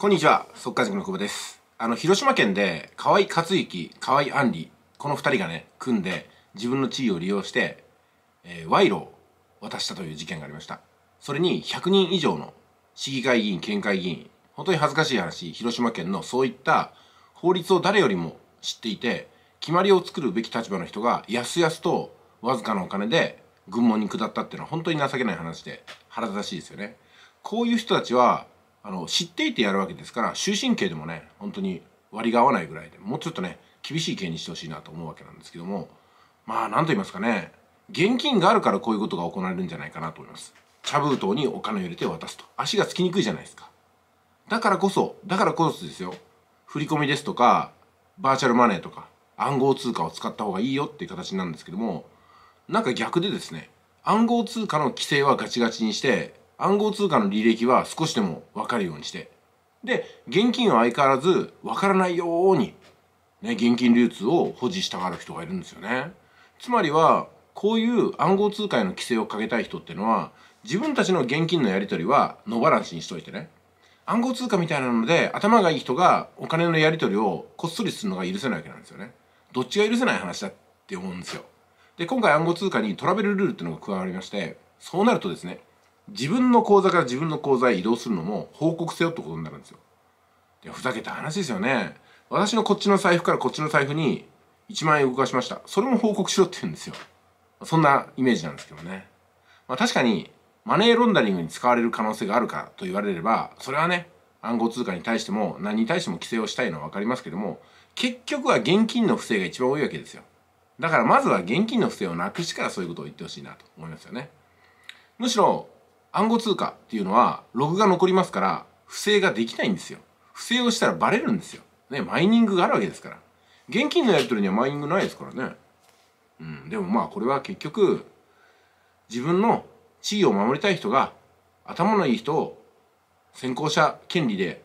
こんにちは、速稼塾の久保です。あの、広島県で、河合克行、河合安里、この二人がね、組んで、自分の地位を利用して、えー、賄賂を渡したという事件がありました。それに、100人以上の市議会議員、県会議員、本当に恥ずかしい話、広島県のそういった法律を誰よりも知っていて、決まりを作るべき立場の人が、やすやすとわずかなお金で軍門に下ったっていうのは、本当に情けない話で、腹立たしいですよね。こういう人たちは、あの知っていてやるわけですから終身刑でもね本当に割が合わないぐらいでもうちょっとね厳しい刑にしてほしいなと思うわけなんですけどもまあ何と言いますかね現金があるからこういうことが行われるんじゃないかなと思います茶封筒にお金を入れて渡すと足がつきにくいじゃないですかだからこそだからこそですよ振り込みですとかバーチャルマネーとか暗号通貨を使った方がいいよっていう形なんですけどもなんか逆でですね暗号通貨の規制はガチガチにして暗号通貨の履歴は少しでも分かるようにしてで現金は相変わらず分からないように、ね、現金流通を保持したがる人がいるんですよねつまりはこういう暗号通貨への規制をかけたい人っていうのは自分たちの現金のやり取りは野放しにしといてね暗号通貨みたいなので頭がいい人がお金のやり取りをこっそりするのが許せないわけなんですよねどっちが許せない話だって思うんですよで今回暗号通貨にトラベルルールっていうのが加わりましてそうなるとですね自分の口座から自分の口座へ移動するのも報告せよってことになるんですよいやふざけた話ですよね私のこっちの財布からこっちの財布に1万円動かしましたそれも報告しろって言うんですよそんなイメージなんですけどね、まあ、確かにマネーロンダリングに使われる可能性があるかと言われればそれはね暗号通貨に対しても何に対しても規制をしたいのは分かりますけども結局は現金の不正が一番多いわけですよだからまずは現金の不正をなくしてからそういうことを言ってほしいなと思いますよねむしろ暗号通貨っていうのはログが残りますから不正ができないんですよ。不正をしたらバレるんですよ。ね、マイニングがあるわけですから。現金のやり取りにはマイニングないですからね。うん、でもまあこれは結局自分の地位を守りたい人が頭のいい人を先行者権利で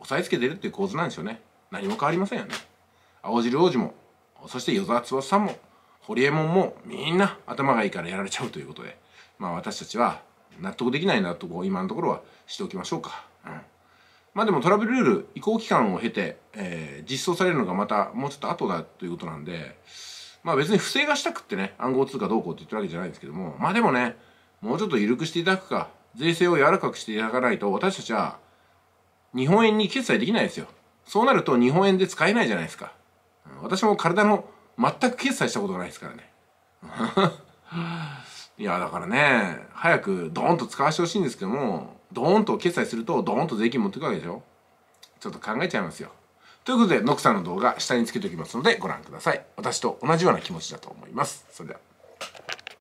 押さえつけてるっていう構図なんですよね。何も変わりませんよね。青汁王子も、そして与沢翼さんも、ホリエモンもみんな頭がいいからやられちゃうということで、まあ私たちは納得できないなとこ今のところはしておきましょうか。うん、まあでもトラベルルール移行期間を経て、えー、実装されるのがまたもうちょっと後だということなんで、まあ別に不正がしたくってね、暗号通貨どうこうって言ってるわけじゃないんですけども、まあでもね、もうちょっと緩くしていただくか、税制を柔らかくしていただかないと、私たちは日本円に決済できないですよ。そうなると日本円で使えないじゃないですか。私も体の全く決済したことがないですからね。いやだからね早くドーンと使わせてほしいんですけどもドーンと決済するとドーンと税金持ってくわけでしょちょっと考えちゃいますよということでノクさんの動画下につけておきますのでご覧ください私と同じような気持ちだと思いますそれでは